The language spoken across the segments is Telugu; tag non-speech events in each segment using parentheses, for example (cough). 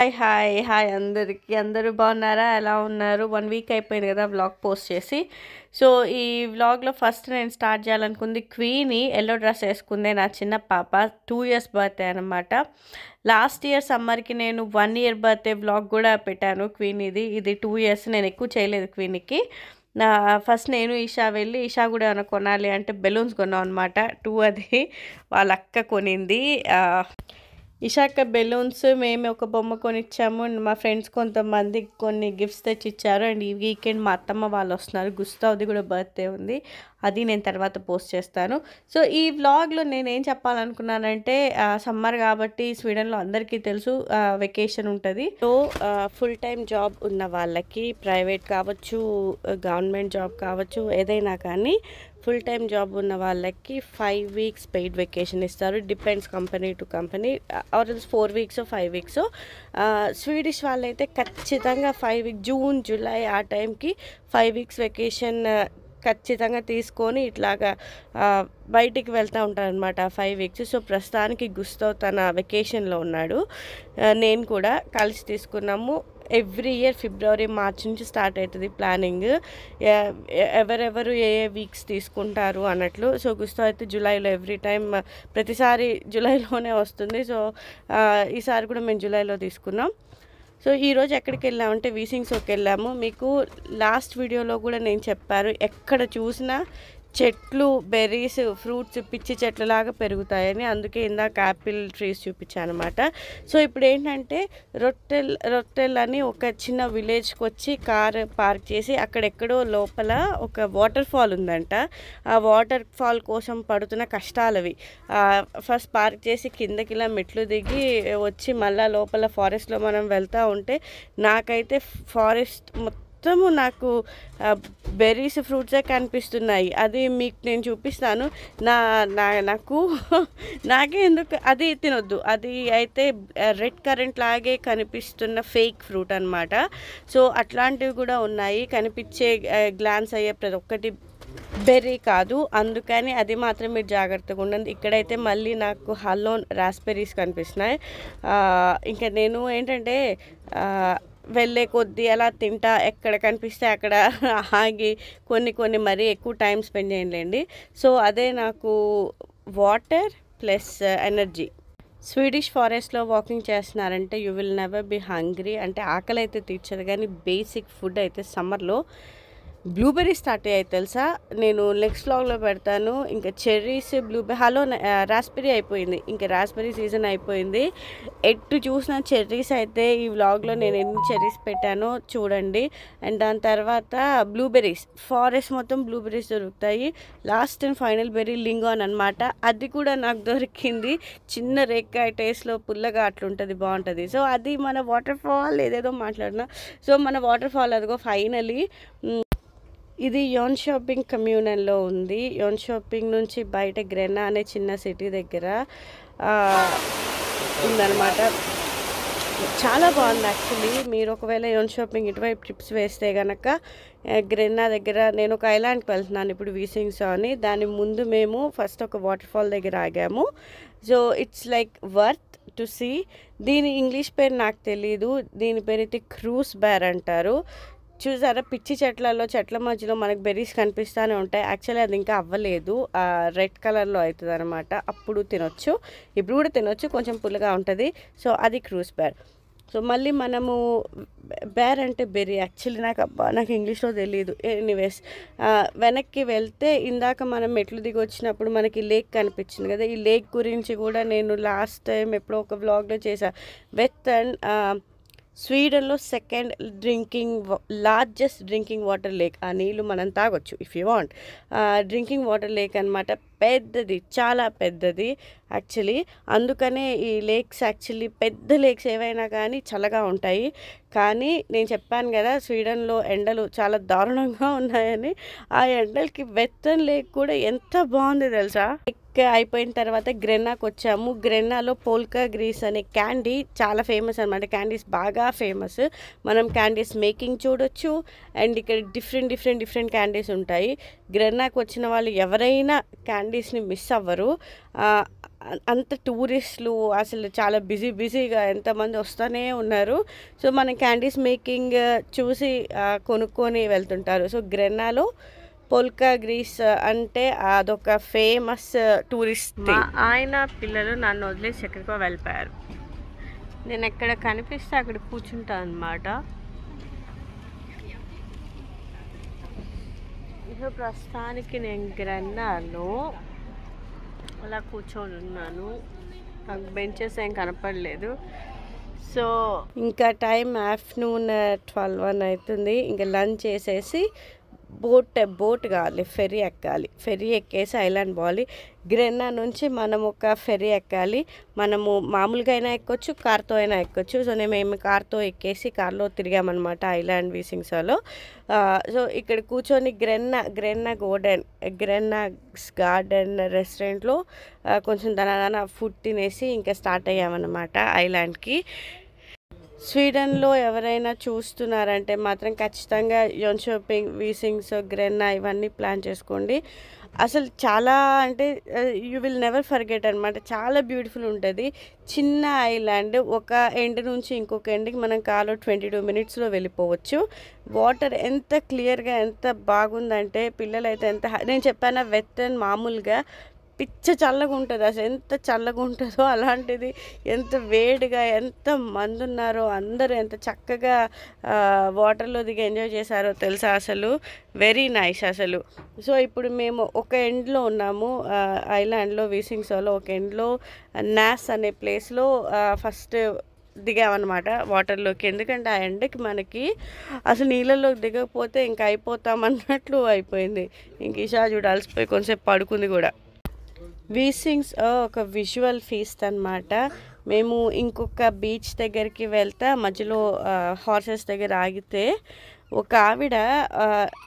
హాయ్ హాయ్ హాయ్ అందరికీ అందరూ బాగున్నారా ఎలా ఉన్నారు వన్ వీక్ అయిపోయింది కదా వ్లాగ్ పోస్ట్ చేసి సో ఈ వ్లాగ్లో ఫస్ట్ నేను స్టార్ట్ చేయాలనుకుంది క్వీని ఎల్లో డ్రెస్ వేసుకుందే నా చిన్న పాప టూ ఇయర్స్ బర్త్డే అనమాట లాస్ట్ ఇయర్ సమ్మర్కి నేను వన్ ఇయర్ బర్త్డే వ్లాగ్ కూడా పెట్టాను క్వీన్ ఇది ఇది టూ ఇయర్స్ నేను ఎక్కువ చేయలేదు క్వీన్కి ఫస్ట్ నేను ఈషా వెళ్ళి ఈషా కూడా ఏమైనా కొనాలి అంటే బెలూన్స్ కొన్నాం అనమాట టూ అది వాళ్ళ అక్క కొనింది ఇషాక బెలూన్స్ మేము ఒక బొమ్మ కొనిచ్చాము అండ్ మా ఫ్రెండ్స్ కొంతమంది కొన్ని గిఫ్ట్స్ తెచ్చిచ్చారు అండ్ ఈ వీకెండ్ మా అత్తమ్మ వాళ్ళు వస్తున్నారు గుస్తావుది కూడా బర్త్డే ఉంది అది నేను తర్వాత పోస్ట్ చేస్తాను సో ఈ వ్లాగ్లో నేను ఏం చెప్పాలనుకున్నానంటే సమ్మర్ కాబట్టి స్వీడన్లో అందరికీ తెలుసు వెకేషన్ ఉంటుంది సో ఫుల్ టైం జాబ్ ఉన్న వాళ్ళకి ప్రైవేట్ కావచ్చు గవర్నమెంట్ జాబ్ కావచ్చు ఏదైనా కానీ ఫుల్ టైం జాబ్ ఉన్న వాళ్ళకి ఫైవ్ వీక్స్ పెయిడ్ వెకేషన్ ఇస్తారు depends company to company or four weeks five weeks Swedish వాళ్ళైతే ఖచ్చితంగా ఫైవ్ వీక్ జూన్ జూలై ఆ టైంకి ఫైవ్ వీక్స్ వెకేషన్ ఖచ్చితంగా తీసుకొని ఇట్లాగా బయటికి వెళ్తూ ఉంటారనమాట ఫైవ్ వీక్స్ సో ప్రస్తుతానికి గుస్తో తన వెకేషన్లో ఉన్నాడు నేను కూడా కలిసి తీసుకున్నాము ఎవ్రీ ఇయర్ ఫిబ్రవరి మార్చ్ నుంచి స్టార్ట్ అవుతుంది ప్లానింగ్ ఎవరెవరు ఏ ఏ వీక్స్ తీసుకుంటారు అన్నట్లు సో గుస్తా అయితే జూలైలో ఎవ్రీ టైం ప్రతిసారి జూలైలోనే వస్తుంది సో ఈసారి కూడా మేము జూలైలో తీసుకున్నాం సో ఈరోజు ఎక్కడికి వెళ్ళామంటే వీసింగ్స్కి వెళ్ళాము మీకు లాస్ట్ వీడియోలో కూడా నేను చెప్పాను ఎక్కడ చూసినా చెట్లు బెర్రీస్ ఫ్రూట్స్ పిచ్చి చెట్లలాగా పెరుగుతాయని అందుకే ఇందాక యాపిల్ ట్రీస్ చూపించాను అనమాట సో ఇప్పుడు ఏంటంటే రొట్టెల్ రొట్టెల్ అని ఒక చిన్న విలేజ్కి వచ్చి కార్ పార్క్ చేసి అక్కడెక్కడో లోపల ఒక వాటర్ ఫాల్ ఉందంట ఆ వాటర్ ఫాల్ కోసం పడుతున్న కష్టాలవి ఫస్ట్ పార్క్ చేసి కిందకి ఇలా మెట్లు దిగి వచ్చి మళ్ళీ లోపల ఫారెస్ట్లో మనం వెళ్తూ ఉంటే నాకైతే ఫారెస్ట్ మొత్తం మొత్తము నాకు బెర్రీస్ ఫ్రూట్సే కనిపిస్తున్నాయి అది మీకు నేను చూపిస్తాను నా నా నాకు (laughs) నాకే ఎందుకు అది తినొద్దు అది అయితే రెడ్ కరెంట్ లాగే కనిపిస్తున్న ఫేక్ ఫ్రూట్ అనమాట సో అట్లాంటివి కూడా ఉన్నాయి కనిపించే గ్లాన్స్ అయ్యే ప్రతి ఒక్కటి బెర్రీ కాదు అందుకని అది మాత్రం మీరు జాగ్రత్తగా ఉండండి ఇక్కడైతే మళ్ళీ నాకు హల్లోన్ రాస్బెర్రీస్ కనిపిస్తున్నాయి ఇంకా నేను ఏంటంటే వెళ్ళే కొద్ది అలా తింటా ఎక్కడ కనిపిస్తే అక్కడ ఆగి కొన్ని కొన్ని మరీ ఎక్కువ టైం స్పెండ్ చేయలేండి సో అదే నాకు వాటర్ ప్లస్ ఎనర్జీ స్వీడిష్ ఫారెస్ట్లో వాకింగ్ చేస్తున్నారంటే you will never be hungry అంటే ఆకలి అయితే తీర్చదు కానీ బేసిక్ ఫుడ్ అయితే సమ్మర్లో బ్లూబెర్రీ స్టార్ట్ అయ్యాయి తెలుసా నేను నెక్స్ట్ వ్లాగ్లో పెడతాను ఇంకా చెర్రీస్ బ్లూబెర్రీ హలో రాస్బెర్రీ అయిపోయింది ఇంకా రాస్బెర్రీ సీజన్ అయిపోయింది ఎటు చూసిన చెర్రీస్ అయితే ఈ వ్లాగ్లో నేను ఎన్ని చెర్రీస్ పెట్టానో చూడండి అండ్ దాని తర్వాత బ్లూబెర్రీస్ ఫారెస్ట్ మొత్తం బ్లూబెర్రీస్ దొరుకుతాయి last and final berry lingon అనమాట అది కూడా నాకు దొరికింది చిన్న రేక్కాయ టేస్ట్లో పుల్లగా అట్లుంటుంది బాగుంటుంది సో అది మన వాటర్ ఫాల్ ఏదేదో మాట్లాడినా సో మన వాటర్ ఫాల్ అదిగో ఫైనలీ ఇది యోన్ షాపింగ్ కమ్యూనల్లో ఉంది యోన్ షాపింగ్ నుంచి బయట గ్రెనా అనే చిన్న సిటీ దగ్గర ఉందన్నమాట చాలా బాగుంది యాక్చువల్లీ మీరు ఒకవేళ యోన్ షాపింగ్ ఇటువైపు ట్రిప్స్ వేస్తే కనుక గ్రెన్నా దగ్గర నేను ఒక ఐలాండ్కి వెళ్తున్నాను ఇప్పుడు వీసింగ్స్ అని దాని ముందు మేము ఫస్ట్ ఒక వాటర్ ఫాల్ దగ్గర ఆగాము so it's like worth to see దీని ఇంగ్లీష్ పేరు నాకు తెలీదు దీని పేరు అయితే క్రూస్ బ్యార్ అంటారు చూసారా పిచ్చి చెట్లలో చెట్ల మధ్యలో మనకు బెర్రీస్ కనిపిస్తూనే ఉంటాయి యాక్చువల్లీ అది ఇంకా అవ్వలేదు రెడ్ కలర్లో అవుతుంది అనమాట అప్పుడు తినొచ్చు ఇప్పుడు కూడా తినొచ్చు కొంచెం పుల్లగా ఉంటుంది సో అది క్రూస్ బేర్ సో మళ్ళీ మనము బేర్ అంటే బెర్రీ యాక్చువల్లీ నాకు అబ్బా నాకు ఇంగ్లీష్లో తెలియదు ఎనీవేస్ వెనక్కి వెళ్తే ఇందాక మనం మెట్లు దిగి వచ్చినప్పుడు మనకి లేక్ కనిపించింది కదా ఈ లేక్ గురించి కూడా నేను లాస్ట్ టైం ఎప్పుడో ఒక వ్లాగ్లో చేశాను వెత్ అండ్ స్వీడన్లో second drinking largest drinking water lake ఆ నీళ్ళు మనం తాగొచ్చు if you want drinking water lake అనమాట పెద్దది చాలా పెద్దది యాక్చువల్లీ అందుకనే ఈ లేక్స్ యాక్చువల్లీ పెద్ద లేక్స్ ఏవైనా కానీ చల్లగా ఉంటాయి కానీ నేను చెప్పాను కదా స్వీడన్లో ఎండలు చాలా దారుణంగా ఉన్నాయని ఆ ఎండలకి వెత్తన్ లేక్ కూడా ఎంత బాగుంది తెలుసా అయిపోయిన తర్వాత గ్రెన్నాకి వచ్చాము గ్రెన్నాలో పోల్కా గ్రీస్ అనే క్యాండీ చాలా ఫేమస్ అనమాట క్యాండీస్ బాగా ఫేమస్ మనం క్యాండీస్ మేకింగ్ చూడొచ్చు అండ్ ఇక్కడ డిఫరెంట్ డిఫరెంట్ డిఫరెంట్ క్యాండీస్ ఉంటాయి గ్రెన్నాకి వచ్చిన వాళ్ళు ఎవరైనా క్యాండీ మండీస్ని మిస్ అవ్వరు అంత టూరిస్టులు అసలు చాలా బిజీ బిజీగా ఎంతమంది వస్తూనే ఉన్నారు సో మన క్యాండీస్ మేకింగ్ చూసి కొనుక్కొని వెళ్తుంటారు సో గ్రెన్నాలో పోల్కా గ్రీస్ అంటే అదొక ఫేమస్ టూరిస్ట్ ఆయన పిల్లలు నన్ను వదిలేసి ఎక్కడికో వెళ్ళిపోయారు నేను ఎక్కడ కనిపిస్తే అక్కడ కూర్చుంటాను అనమాట సో ప్రస్తుతానికి నేను గ్రన్నాలో అలా కూర్చొని ఉన్నాను నాకు బెంచెస్ ఏం కనపడలేదు సో ఇంకా టైం ఆఫ్టర్నూన్ ట్వెల్వ్ వన్ అవుతుంది ఇంకా లంచ్ చేసేసి బోట్ బోట్ కావాలి ఫెర్రీ ఎక్కాలి ఫెర్రీ ఎక్కేసి ఐలాండ్ పోవాలి గ్రెన్నా నుంచి మనం ఒక ఫెర్రీ ఎక్కాలి మనము మామూలుగా అయినా ఎక్కొచ్చు కార్తో అయినా ఎక్కొచ్చు సో నేను మేము కార్తో ఎక్కేసి కార్లో తిరిగామన్నమాట ఐలాండ్ వీసింగ్సాలో సో ఇక్కడ కూర్చొని గ్రెన్నా గ్రెన్నా గోడెన్ గ్రెన్నా గార్డెన్ రెస్టారెంట్లో కొంచెం దాని ఫుడ్ తినేసి ఇంకా స్టార్ట్ అయ్యామన్నమాట ఐలాండ్కి స్వీడన్లో ఎవరైనా చూస్తున్నారంటే మాత్రం ఖచ్చితంగా యోన్ షోపింగ్ వీసింగ్స్ గ్రెన్నా ఇవన్నీ ప్లాన్ చేసుకోండి అసలు చాలా అంటే యూ విల్ నెవర్ ఫర్గెట్ అనమాట చాలా బ్యూటిఫుల్ ఉంటుంది చిన్న ఐలాండ్ ఒక ఎండ్ నుంచి ఇంకొక ఎండ్కి మనం కాలో ట్వంటీ టూ మినిట్స్లో వెళ్ళిపోవచ్చు వాటర్ ఎంత క్లియర్గా ఎంత బాగుందంటే పిల్లలైతే ఎంత నేను చెప్పాను వెత్తన్ మామూలుగా పిచ్చ చల్లగా ఉంటుంది అసలు ఎంత చల్లగా ఉంటుందో అలాంటిది ఎంత వేడిగా ఎంత మంది ఉన్నారో అందరూ ఎంత చక్కగా వాటర్లో దిగి ఎంజాయ్ చేశారో తెలుసా అసలు వెరీ నైస్ అసలు సో ఇప్పుడు మేము ఒక ఎండ్లో ఉన్నాము ఐలాండ్లో వీసింగ్సోలో ఒక ఎండ్లో నాస్ అనే ప్లేస్లో ఫస్ట్ దిగామన్నమాట వాటర్లోకి ఎందుకంటే ఆ ఎండకి మనకి అసలు నీళ్ళలోకి దిగకపోతే ఇంకా అయిపోతాం అన్నట్లు అయిపోయింది ఇంక ఈషా చూడాల్సిపోయి కొంచెంసేపు పడుకుంది కూడా వీసింగ్స్ ఒక విజువల్ ఫీస్ట్ అనమాట మేము ఇంకొక బీచ్ దగ్గరికి వెళ్తా మధ్యలో హార్సెస్ దగ్గర ఆగితే ఒక ఆవిడ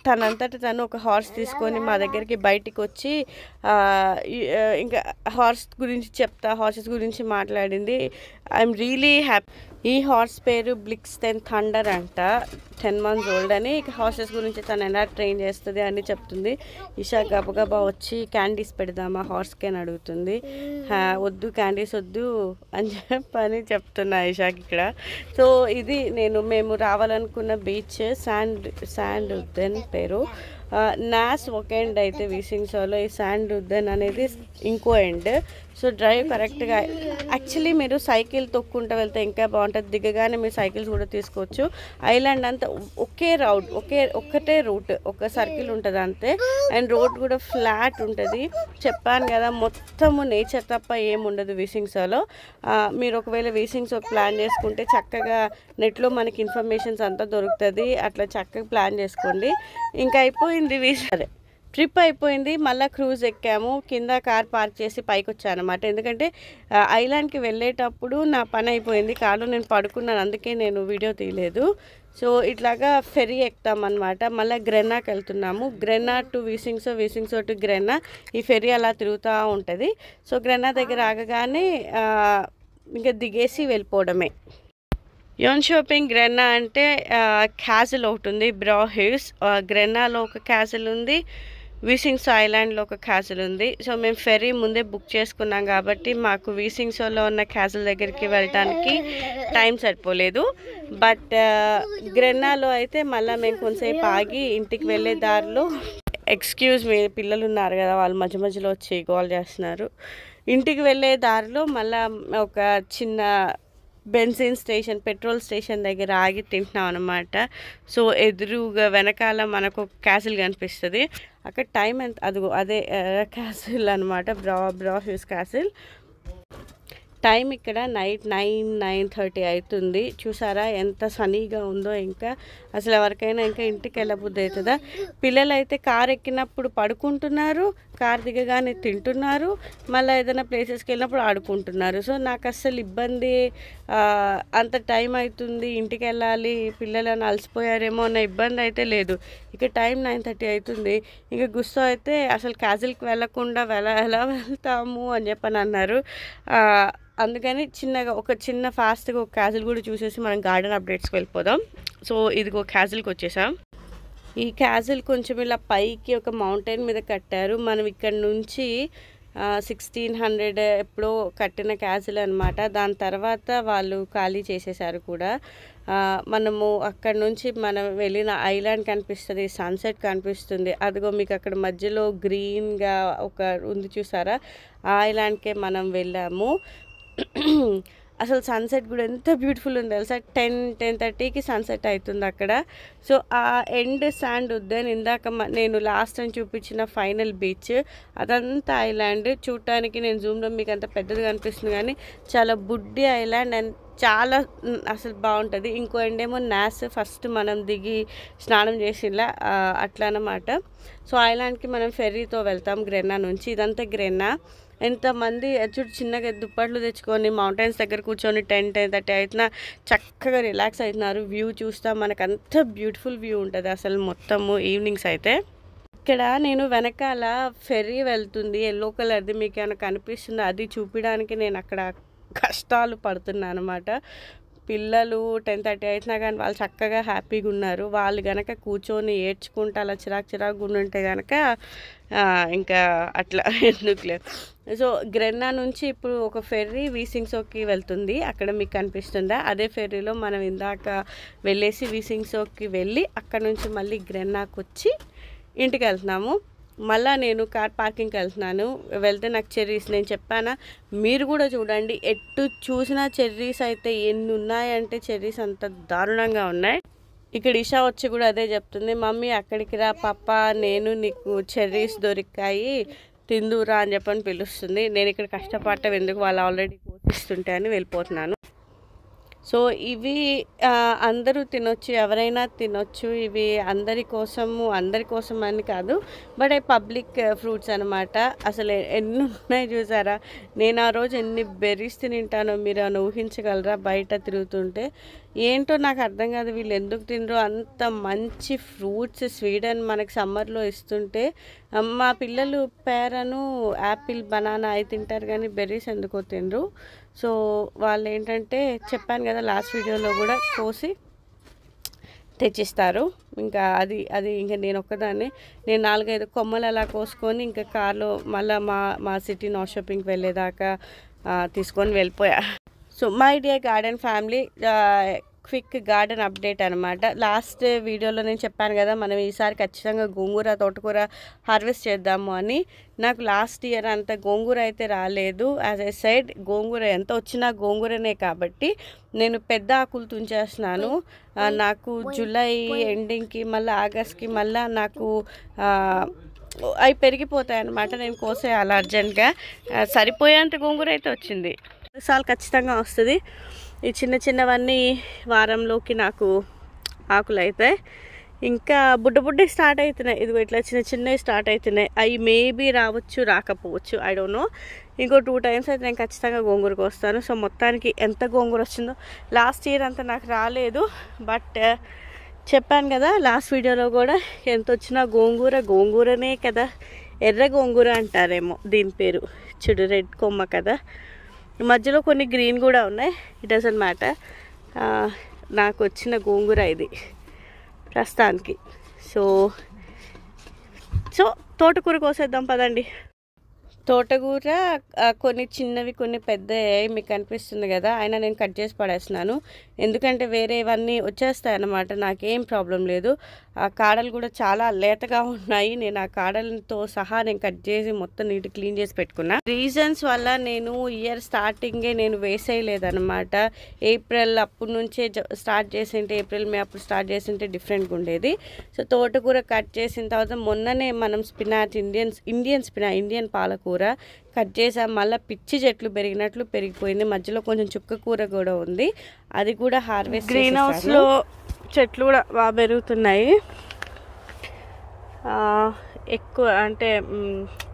తనంతట తను ఒక హార్స్ తీసుకొని మా దగ్గరికి బయటికి వచ్చి ఇంకా హార్స్ గురించి చెప్తా హార్సెస్ గురించి మాట్లాడింది ఐఎమ్ రియలీ హ్యాపీ ఈ హార్స్ పేరు బ్లిక్స్ టెన్ థండర్ అంట టెన్ మంత్స్ ఓల్డ్ అని హార్సెస్ గురించి తను ఎలా ట్రైన్ చేస్తుంది అని చెప్తుంది ఇషా గబగబా వచ్చి క్యాండీస్ పెడదామా హార్స్కి అని అడుగుతుంది వద్దు క్యాండీస్ వద్దు అని చెప్పని చెప్తున్నా ఇషాకి ఇక్కడ సో ఇది నేను మేము రావాలనుకున్న బీచ్ శాండ్ శాండ్ ఉద్దెన్ పేరు నాస్ ఒక ఎండ్ అయితే సోలో ఈ శాండ్ ఉద్దెన్ అనేది ఇంకో ఎండ్ సో డ్రైవ్ కరెక్ట్గా యాక్చువల్లీ మీరు సైకిల్ తొక్కుంటూ వెళ్తే ఇంకా బాగుంటుంది దిగగానే మీరు సైకిల్స్ కూడా తీసుకోవచ్చు ఐలాండ్ అంతా ఒకే రౌట్ ఒకే ఒక్కటే రూట్ ఒక సర్కిల్ ఉంటుంది అంతే అండ్ రోడ్ కూడా ఫ్లాట్ ఉంటుంది చెప్పాను కదా మొత్తము నేచర్ తప్ప ఏముండదు విసింగ్సాలో మీరు ఒకవేళ విసింగ్స్ ఒక ప్లాన్ చేసుకుంటే చక్కగా నెట్లో మనకి ఇన్ఫర్మేషన్స్ అంతా దొరుకుతుంది అట్లా చక్కగా ప్లాన్ చేసుకోండి ఇంకా అయిపోయింది వీసరే ట్రిప్ అయిపోయింది మళ్ళీ క్రూజ్ ఎక్కాము కింద కార్ పార్క్ చేసి పైకి వచ్చాను అనమాట ఎందుకంటే ఐలాండ్కి వెళ్ళేటప్పుడు నా పని అయిపోయింది కార్లో నేను పడుకున్నాను అందుకే నేను వీడియో తీయలేదు సో ఇట్లాగా ఫెరీ అనమాట మళ్ళీ గ్రెనాకి వెళ్తున్నాము గ్రెనా టు వీసింగ్సో వీసింగ్సో టు గ్రెనా ఈ ఫెరీ అలా తిరుగుతూ ఉంటుంది సో గ్రెనా దగ్గర ఆగగానే ఇంకా దిగేసి వెళ్ళిపోవడమే యోన్ షాపింగ్ గ్రెనా అంటే క్యాజిల్ ఒకటి ఉంది బ్రా హిల్స్ గ్రెనాలో ఒక క్యాజిల్ ఉంది వీసింగ్స్ ఐలాండ్లో ఒక క్యాసిల్ ఉంది సో మేము ఫెర్రీ ముందే బుక్ చేసుకున్నాం కాబట్టి మాకు సోలో ఉన్న క్యాసిల్ దగ్గరికి వెళ్ళటానికి టైం సరిపోలేదు బట్ గ్రెన్నాలో uh, అయితే మళ్ళీ మేము కొంతసేపు ఆగి ఇంటికి వెళ్ళే దారిలో ఎక్స్క్యూజ్ మీ పిల్లలు ఉన్నారు కదా వాళ్ళు మధ్య మధ్యలో వచ్చి కాల్ చేస్తున్నారు ఇంటికి వెళ్ళే దారిలో మళ్ళీ ఒక చిన్న బెన్సిన్ స్టేషన్ పెట్రోల్ స్టేషన్ దగ్గర ఆగి తింటున్నాం అనమాట సో ఎదురుగా వెనకాల మనకు క్యాసిల్ కనిపిస్తుంది అక్కడ టైం ఎంత అదిగో అదే క్యాసిల్ అనమాట బ్రా బ్రా క్యాసిల్ టైం ఇక్కడ నైట్ నైన్ నైన్ థర్టీ అవుతుంది చూసారా ఎంత సనీగా ఉందో ఇంకా అసలు ఎవరికైనా ఇంకా ఇంటికి వెళ్ళబుద్ధి అవుతుందా పిల్లలు అయితే కార్ ఎక్కినప్పుడు పడుకుంటున్నారు కార్ దిగగానే తింటున్నారు మళ్ళీ ఏదైనా ప్లేసెస్కి వెళ్ళినప్పుడు ఆడుకుంటున్నారు సో నాకు అస్సలు ఇబ్బంది అంత టైం అవుతుంది ఇంటికి వెళ్ళాలి పిల్లలు అలసిపోయారేమో అన్న ఇబ్బంది అయితే లేదు ఇక టైం నైన్ థర్టీ అవుతుంది ఇక గుస్సో అయితే అసలు క్యాజిల్కి వెళ్ళకుండా వెళ్ళ ఎలా వెళ్తాము అని చెప్పని అన్నారు అందుకని చిన్నగా ఒక చిన్న ఫాస్ట్గా ఒక క్యాజిల్ కూడా చూసేసి మనం గార్డెన్ అప్డేట్స్కి వెళ్ళిపోదాం సో ఇదిగో క్యాజిల్కి వచ్చేసాం ఈ క్యాజిల్ కొంచెం ఇలా పైకి ఒక మౌంటైన్ మీద కట్టారు మనం ఇక్కడ నుంచి సిక్స్టీన్ హండ్రెడ్ ఎప్పుడో కట్టిన క్యాజిల్ అనమాట దాని తర్వాత వాళ్ళు ఖాళీ చేసేసారు కూడా మనము అక్కడ నుంచి మనం వెళ్ళిన ఐలాండ్ కనిపిస్తుంది సన్సెట్ కనిపిస్తుంది అదిగో మీకు అక్కడ మధ్యలో గ్రీన్గా ఒక ఉంది చూసారా ఆ ఐలాండ్కే మనం వెళ్ళాము అసలు సన్సెట్ కూడా ఎంత బ్యూటిఫుల్ ఉంది తెలుసా టెన్ టెన్ థర్టీకి సన్సెట్ అవుతుంది అక్కడ సో ఆ ఎండ్ శాండ్ ఉద్దెన్ ఇందాక నేను లాస్ట్ అని చూపించిన ఫైనల్ బీచ్ అదంతా ఐలాండ్ చూడటానికి నేను జూమ్లో మీకు అంత పెద్దది కనిపిస్తుంది కానీ చాలా బుడ్డి ఐలాండ్ అండ్ చాలా అసలు బాగుంటుంది ఇంకో ఎండ్ ఏమో నాస్ ఫస్ట్ మనం దిగి స్నానం చేసిలా అట్లా అన్నమాట సో ఐలాండ్కి మనం ఫెర్రీతో వెళ్తాం గ్రెన్నా నుంచి ఇదంతా గ్రెన్నా ఎంతమంది చూడు చిన్నగా దుప్పట్లు తెచ్చుకొని మౌంటైన్స్ దగ్గర కూర్చొని టెంట్ అయితే అయినా చక్కగా రిలాక్స్ అవుతున్నారు వ్యూ చూస్తా మనకు అంత బ్యూటిఫుల్ వ్యూ ఉంటుంది అసలు మొత్తము ఈవినింగ్స్ అయితే ఇక్కడ నేను వెనకాల ఫెర్రీ వెళ్తుంది ఎల్లో కలర్ది మీకు ఏమైనా కనిపిస్తుందో అది చూపించడానికి నేను అక్కడ కష్టాలు పడుతున్నా అనమాట పిల్లలు టెన్ థర్టీ అయినా కానీ వాళ్ళు చక్కగా హ్యాపీగా ఉన్నారు వాళ్ళు కనుక కూర్చొని ఏడ్చుకుంటూ అలా చిరాకు చిరాకు ఉంటే కనుక ఇంకా అట్లా (laughs) ఎందుకు లేదు సో గ్రెన్నా నుంచి ఇప్పుడు ఒక ఫెర్రీ వీసింగ్సోకి వెళ్తుంది అక్కడ మీకు కనిపిస్తుందా అదే ఫెర్రీలో మనం ఇందాక వెళ్ళేసి వీసింగ్సోకి వెళ్ళి అక్కడ నుంచి మళ్ళీ గ్రెన్నాకు వచ్చి ఇంటికి వెళ్తున్నాము మళ్ళీ నేను కార్ పార్కింగ్కి వెళ్తున్నాను వెళ్తే నాకు చెర్రీస్ నేను చెప్పానా మీరు కూడా చూడండి ఎటు చూసినా చెర్రీస్ అయితే ఎన్ని ఉన్నాయంటే చెర్రీస్ అంత దారుణంగా ఉన్నాయి ఇక్కడ ఇషా వచ్చి కూడా అదే చెప్తుంది మమ్మీ అక్కడికి రా పాప నేను నీకు చెర్రీస్ దొరికాయి తిందురా అని చెప్పని పిలుస్తుంది నేను ఇక్కడ కష్టపడటం ఎందుకు వాళ్ళు ఆల్రెడీ పోషిస్తుంటే అని వెళ్ళిపోతున్నాను సో ఇవి అందరూ తినొచ్చు ఎవరైనా తినొచ్చు ఇవి అందరి కోసము అందరి కోసం అని కాదు బట్ అవి పబ్లిక్ ఫ్రూట్స్ అనమాట అసలు ఎన్ని ఉన్నాయి చూసారా నేను ఆ రోజు ఎన్ని బెర్రీస్ తింటానో మీరు అని ఊహించగలరా బయట తిరుగుతుంటే ఏంటో నాకు అర్థం కాదు వీళ్ళు ఎందుకు తినరు అంత మంచి ఫ్రూట్స్ స్వీడన్ మనకి సమ్మర్లో ఇస్తుంటే మా పిల్లలు పేరను యాపిల్ బనానా అవి తింటారు కానీ బెర్రీస్ ఎందుకో తినరు సో వాళ్ళు ఏంటంటే చెప్పాను కదా లాస్ట్ వీడియోలో కూడా కోసి తెచ్చిస్తారు ఇంకా అది అది ఇంకా నేను ఒక్కదాన్ని నేను నాలుగైదు కొమ్మలు అలా కోసుకొని ఇంకా కార్లో మళ్ళీ మా మా సిటీ నాట్ షాపింగ్కి వెళ్ళేదాకా తీసుకొని వెళ్ళిపోయా so my dear garden family quick garden update అనమాట లాస్ట్ వీడియోలో నేను చెప్పాను కదా మనం ఈసారి ఖచ్చితంగా గోంగూర తోటకూర హార్వెస్ట్ చేద్దాము అని నాకు లాస్ట్ ఇయర్ అంత గోంగూర అయితే రాలేదు యాజ్ ఏ సైడ్ గోంగూర ఎంత వచ్చినా గోంగూరనే కాబట్టి నేను పెద్ద ఆకులు తుంచేస్తున్నాను నాకు జూలై ఎండింగ్కి మళ్ళీ ఆగస్ట్కి మళ్ళీ నాకు అవి పెరిగిపోతాయి అన్నమాట నేను కోసేయాలి అర్జెంట్గా సరిపోయేంత గోంగూర అయితే వచ్చింది సార్ ఖచ్చితంగా వస్తుంది ఈ చిన్న చిన్నవన్నీ వారంలోకి నాకు ఆకులు అవుతాయి ఇంకా బుడ్డ బుడ్డ స్టార్ట్ అవుతున్నాయి ఇదిగో ఇట్లా చిన్న చిన్నవి స్టార్ట్ అవుతున్నాయి అవి మేబీ రావచ్చు రాకపోవచ్చు ఐ డోంట్ నో ఇంకో టూ టైమ్స్ అయితే నేను ఖచ్చితంగా గోంగూరకు వస్తాను సో మొత్తానికి ఎంత గోంగూర వచ్చిందో లాస్ట్ ఇయర్ అంతా నాకు రాలేదు బట్ చెప్పాను కదా లాస్ట్ వీడియోలో కూడా ఎంత వచ్చినా గోంగూర గోంగూరనే కదా ఎర్ర గోంగూర అంటారేమో దీని పేరు చెడు రెడ్ కొమ్మ కదా ఈ మధ్యలో కొన్ని గ్రీన్ కూడా ఉన్నాయి ఇట్ డజన్ మ్యాటర్ నాకు వచ్చిన గోంగూర ఇది ప్రస్తుతానికి సో సో తోటకూర కోసేద్దాం పదండి తోటకూర కొన్ని చిన్నవి కొన్ని పెద్ద మీకు కనిపిస్తుంది కదా ఆయన నేను కట్ చేసి పడేస్తున్నాను ఎందుకంటే వేరేవన్నీ వచ్చేస్తాయి అన్నమాట నాకేం ప్రాబ్లం లేదు ఆ కాడలు కూడా చాలా లేతగా ఉన్నాయి నేను ఆ కాడలతో సహా నేను కట్ చేసి మొత్తం నీట్ క్లీన్ చేసి పెట్టుకున్నా రీజన్స్ వల్ల నేను ఇయర్ స్టార్టింగే నేను వేసేయలేదనమాట ఏప్రిల్ అప్పటి నుంచే స్టార్ట్ చేసింటే ఏప్రిల్ మే అప్పుడు స్టార్ట్ చేసింటే డిఫరెంట్గా ఉండేది సో తోటకూర కట్ చేసిన తర్వాత మొన్ననే మనం spinach Indian Indian spinach Indian పాలకూర కట్ చేసాం మళ్ళీ పిచ్చి చెట్లు పెరిగినట్లు పెరిగిపోయింది మధ్యలో కొంచెం చుక్క కూర కూడా ఉంది అది కూడా హార్వెస్ట్ గ్రీన్ హౌస్లో చెట్లు కూడా బాగా పెరుగుతున్నాయి ఎక్కువ అంటే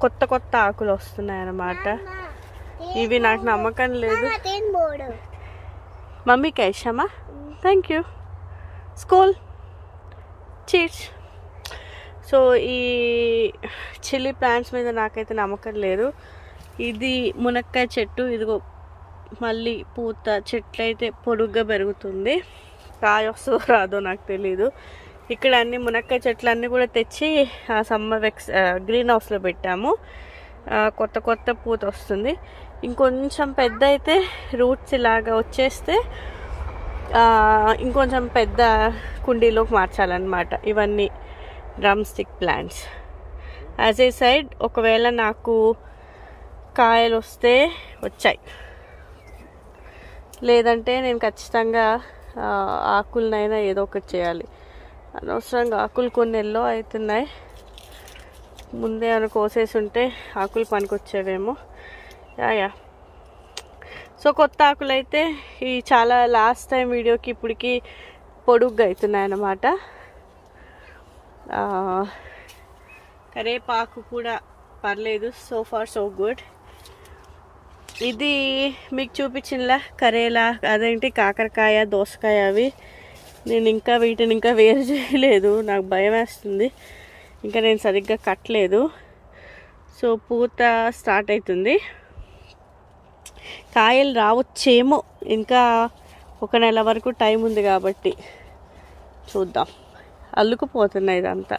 కొత్త కొత్త ఆకులు వస్తున్నాయి అన్నమాట ఇవి నాకు నమ్మకం లేదు మమ్మీ వేసామా thank you school cheats so ఈ చిల్లీ ప్లాంట్స్ మీద నాకైతే నమ్మకం లేదు ఇది మునక్కాయ చెట్టు ఇదిగో మళ్ళీ పూత చెట్లు అయితే పొడుగ్గా పెరుగుతుంది కాయ వస్తుందో రాదో నాకు తెలీదు ఇక్కడ అన్ని మునక్కాయ చెట్లు అన్నీ కూడా తెచ్చి ఆ సమ్మర్ ఎక్స్ గ్రీన్ హౌస్లో పెట్టాము కొత్త కొత్త పూత వస్తుంది ఇంకొంచెం పెద్ద అయితే రూట్స్ ఇలాగా వచ్చేస్తే ఇంకొంచెం పెద్ద కుండీలోకి మార్చాలన్నమాట ఇవన్నీ drumstick plants as a side ఒకవేళ నాకు కాయలు వస్తే వచ్చాయి లేదంటే నేను ఖచ్చితంగా ఆకులనైనా ఏదో ఒకటి చేయాలి అనవసరంగా ఆకులు కొన్ని ఎల్లో అవుతున్నాయి ముందే అని కోసేసి ఉంటే ఆకులు పనికొచ్చేవేమో యా సో కొత్త ఆకులు అయితే ఈ చాలా లాస్ట్ టైం వీడియోకి ఇప్పటికి పొడుగ్గా అవుతున్నాయి అన్నమాట కరేపాకు కూడా పర్లేదు సో ఫార్ సో గుడ్ ఇది మీకు చూపించినలా కరేలా అదేంటి కాకరకాయ దోసకాయ అవి నేను ఇంకా వీటిని ఇంకా వేరు చేయలేదు నాకు భయం వేస్తుంది ఇంకా నేను సరిగ్గా కట్టలేదు సో పూత స్టార్ట్ అవుతుంది కాయలు రావచ్చేమో ఇంకా ఒక నెల వరకు టైం ఉంది కాబట్టి చూద్దాం అల్లుకుపోతున్నాయి ఇదంతా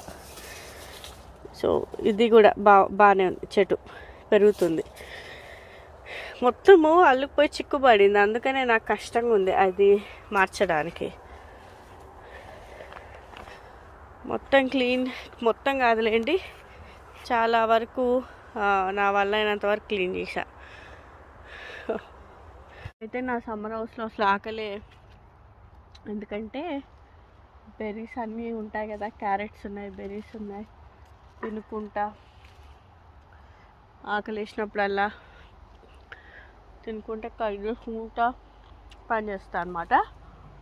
సో ఇది కూడా బా బాగానే ఉంది చెట్టు పెరుగుతుంది మొత్తము అల్లుకుపోయి చిక్కుబడింది అందుకనే నాకు కష్టంగా ఉంది అది మార్చడానికి మొత్తం క్లీన్ మొత్తం కాదులేండి చాలా వరకు నా వల్ల అయినంత వరకు క్లీన్ చేశా అయితే నా సమ్మర్ హౌస్లో అసలు ఆకలే ఎందుకంటే బెర్రీస్ అన్నీ ఉంటాయి కదా క్యారెట్స్ ఉన్నాయి బెర్రీస్ ఉన్నాయి తినుకుంటా ఆకలి వేసినప్పుడల్లా తినుకుంటే కడిగేసుకుంటా పని చేస్తా అనమాట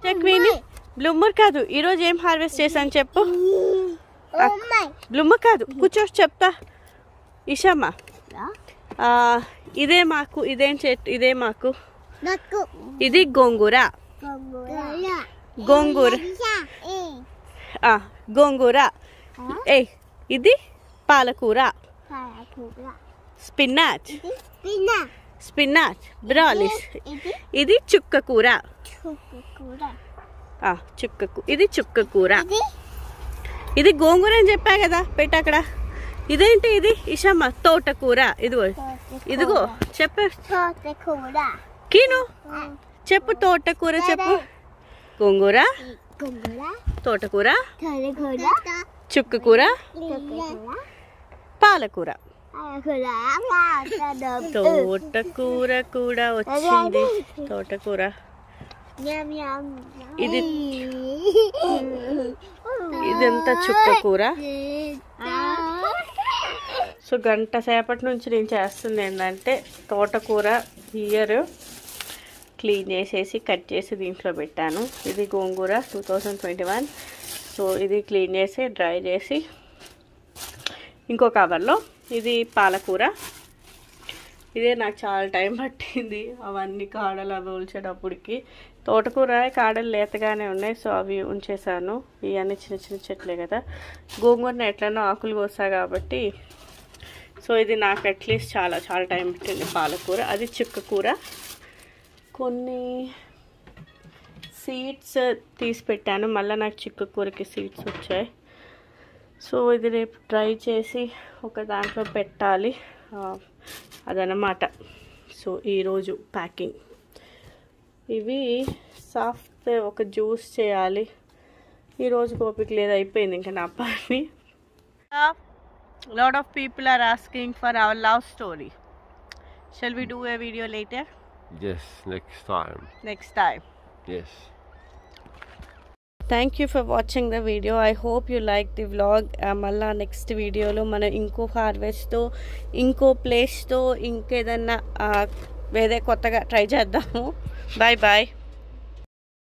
చెక్వీని బ్లూమర్ కాదు ఈరోజు ఏం హార్వెస్ట్ చేశాను చెప్పు బ్లూమర్ oh కాదు కూర్చో చెప్తా ఇషామా ఇదే మాకు ఇదేం చెట్టు ఇదే మాకు ఇది గోంగూర గోంగూర గోంగూర ఏ ఇది పాలకూర స్పిన్నాచ్ స్పినాచ్ బ్రాలిస్ ఇది చుక్క కూర కూర ఇది చుక్క కూర ఇది గోంగూర అని చెప్పా కదా పెట్ట అక్కడ ఇదేంటి ఇది ఇషమ్మ తోటకూర ఇదిగో ఇదిగో చెప్పు కీను చెప్పు తోటకూర చెప్పు గోంగూర తోటకూర చుక్కకూర పాలకూర తోటకూర కూడా వచ్చింది తోటకూర ఇది ఇదంతా చుక్క కూర సో గంట సేపటి నుంచి నేను చేస్తుంది ఏంటంటే తోటకూర ఇయర్ క్లీన్ చేసేసి కట్ చేసి దీంట్లో పెట్టాను ఇది గోంగూర two thousand twenty one so ఇది క్లీన్ చేసి డ్రై చేసి ఇంకో కవర్లో ఇది పాలకూర ఇదే నాకు చాలా టైం పట్టింది అవన్నీ కాడలు అవి ఉంచేటప్పటికి తోటకూర కాడలు లేతగానే ఉన్నాయి సో అవి ఉంచేసాను ఇవన్నీ చిన్న చిన్న చెట్లే కదా గోంగూరని ఎట్లనో ఆకులు కోసా కాబట్టి సో ఇది నాకు అట్లీస్ట్ చాలా చాలా టైం పెట్టింది పాలకూర అది కూర కొన్ని సీడ్స్ తీసి పెట్టాను మళ్ళీ నాకు కూరకి సీడ్స్ వచ్చాయి సో ఇది రేపు ట్రై చేసి ఒక దాంట్లో పెట్టాలి అదనమాట సో ఈరోజు ప్యాకింగ్ ఇవి సాఫ్ట్ ఒక జ్యూస్ చేయాలి ఈరోజు కోపిక లేదు అయిపోయింది ఇంకా నా పని lot of people are asking for our love story shall we do a video later Yes, next time. Next time. Yes. Thank you for watching the video I hope you like the vlog మళ్ళీ నెక్స్ట్ వీడియోలో మనం ఇంకో హార్వెస్ట్తో ఇంకో ప్లేస్తో ఇంకేదన్నా ah, వేరే కొత్తగా ట్రై చేద్దాము బాయ్ బాయ్